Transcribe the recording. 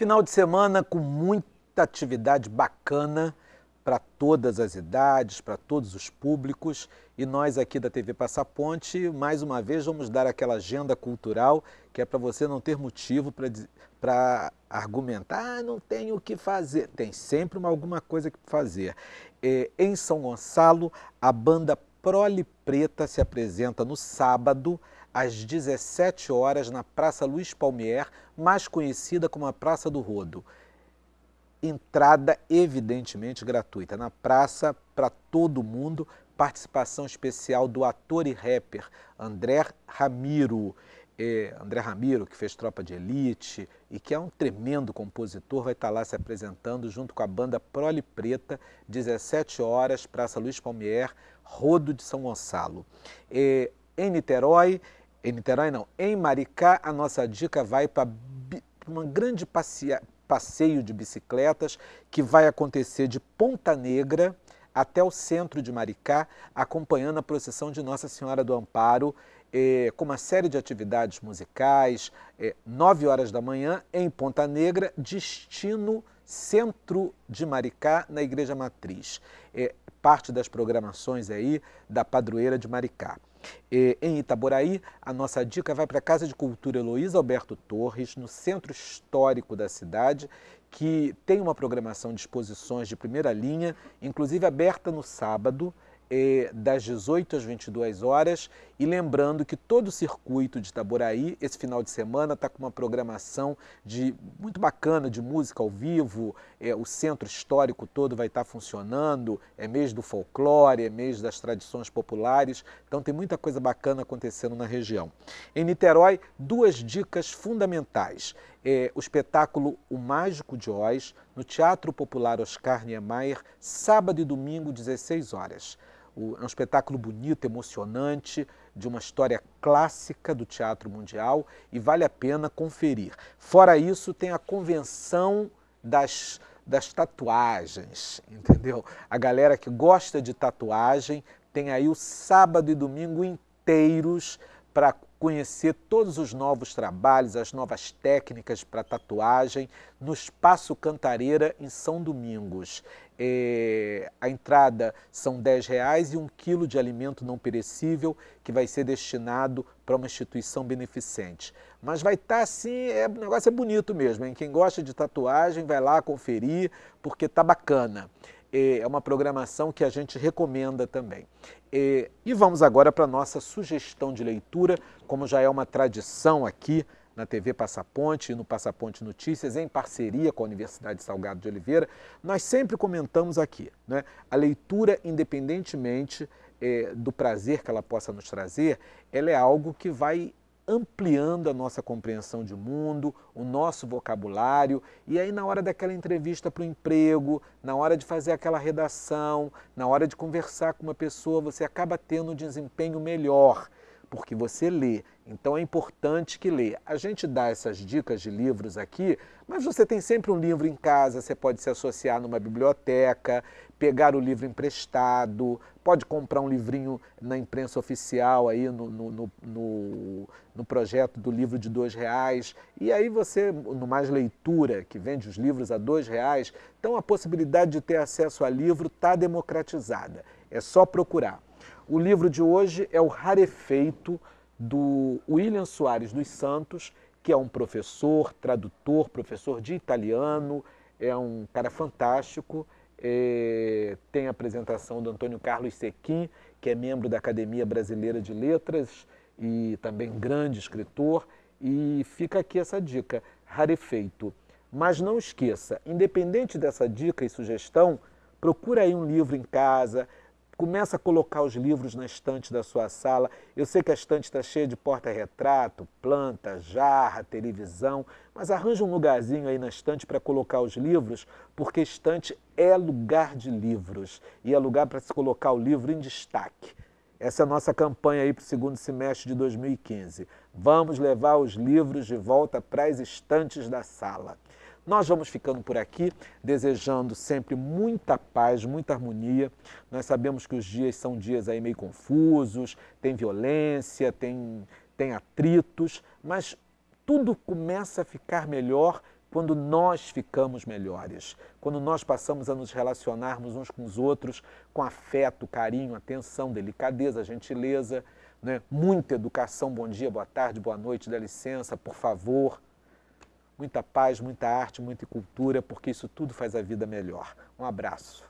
Final de semana com muita atividade bacana para todas as idades, para todos os públicos. E nós aqui da TV Passaponte, mais uma vez, vamos dar aquela agenda cultural que é para você não ter motivo para argumentar, ah, não tenho o que fazer. Tem sempre uma, alguma coisa que fazer. É, em São Gonçalo, a banda Prole Preta se apresenta no sábado, às 17 horas na Praça Luiz Palmier, mais conhecida como a Praça do Rodo. Entrada evidentemente gratuita na praça para todo mundo, participação especial do ator e rapper André Ramiro. É, André Ramiro, que fez Tropa de Elite e que é um tremendo compositor, vai estar tá lá se apresentando junto com a banda Prole Preta, 17 horas, Praça Luiz Palmier, Rodo de São Gonçalo. É, em Niterói, em Niterói, não. Em Maricá, a nossa dica vai para um grande passeio de bicicletas que vai acontecer de Ponta Negra até o centro de Maricá, acompanhando a procissão de Nossa Senhora do Amparo, eh, com uma série de atividades musicais, eh, Nove 9 horas da manhã, em Ponta Negra, destino centro de Maricá, na Igreja Matriz. Eh, parte das programações aí da Padroeira de Maricá em Itaboraí, a nossa dica vai para a Casa de Cultura Heloísa Alberto Torres, no centro histórico da cidade, que tem uma programação de exposições de primeira linha, inclusive aberta no sábado, das 18 às 22 horas, e lembrando que todo o circuito de Itaboraí, esse final de semana, está com uma programação de muito bacana de música ao vivo, é, o centro histórico todo vai estar tá funcionando, é mês do folclore, é mês das tradições populares, então tem muita coisa bacana acontecendo na região. Em Niterói, duas dicas fundamentais. É, o espetáculo O Mágico de Oz, no Teatro Popular Oscar Niemeyer, sábado e domingo, 16 horas é um espetáculo bonito, emocionante, de uma história clássica do teatro mundial e vale a pena conferir. Fora isso, tem a convenção das, das tatuagens, entendeu? A galera que gosta de tatuagem tem aí o sábado e domingo inteiros para conhecer todos os novos trabalhos, as novas técnicas para tatuagem no Espaço Cantareira, em São Domingos. É, a entrada são R$ reais e um quilo de alimento não perecível que vai ser destinado para uma instituição beneficente. Mas vai estar tá, assim, é, o negócio é bonito mesmo, hein? Quem gosta de tatuagem vai lá conferir, porque tá bacana é uma programação que a gente recomenda também. E vamos agora para a nossa sugestão de leitura, como já é uma tradição aqui na TV Passaponte e no Passaponte Notícias, em parceria com a Universidade Salgado de Oliveira, nós sempre comentamos aqui, né? a leitura, independentemente é, do prazer que ela possa nos trazer, ela é algo que vai ampliando a nossa compreensão de mundo, o nosso vocabulário. E aí, na hora daquela entrevista para o emprego, na hora de fazer aquela redação, na hora de conversar com uma pessoa, você acaba tendo um desempenho melhor porque você lê. Então é importante que lê. A gente dá essas dicas de livros aqui, mas você tem sempre um livro em casa, você pode se associar numa biblioteca, pegar o livro emprestado, pode comprar um livrinho na imprensa oficial aí no, no, no, no, no projeto do livro de dois reais. E aí você, no Mais Leitura, que vende os livros a dois reais, então a possibilidade de ter acesso a livro está democratizada. É só procurar. O livro de hoje é o Rarefeito, do William Soares dos Santos, que é um professor, tradutor, professor de italiano, é um cara fantástico. É, tem a apresentação do Antônio Carlos Sequim, que é membro da Academia Brasileira de Letras e também grande escritor. E fica aqui essa dica, rarefeito. Mas não esqueça, independente dessa dica e sugestão, procura aí um livro em casa, Começa a colocar os livros na estante da sua sala. Eu sei que a estante está cheia de porta-retrato, planta, jarra, televisão, mas arranja um lugarzinho aí na estante para colocar os livros, porque estante é lugar de livros e é lugar para se colocar o livro em destaque. Essa é a nossa campanha aí para o segundo semestre de 2015. Vamos levar os livros de volta para as estantes da sala. Nós vamos ficando por aqui, desejando sempre muita paz, muita harmonia. Nós sabemos que os dias são dias aí meio confusos, tem violência, tem, tem atritos, mas tudo começa a ficar melhor quando nós ficamos melhores, quando nós passamos a nos relacionarmos uns com os outros com afeto, carinho, atenção, delicadeza, gentileza, né? muita educação, bom dia, boa tarde, boa noite, dá licença, por favor muita paz, muita arte, muita cultura, porque isso tudo faz a vida melhor. Um abraço.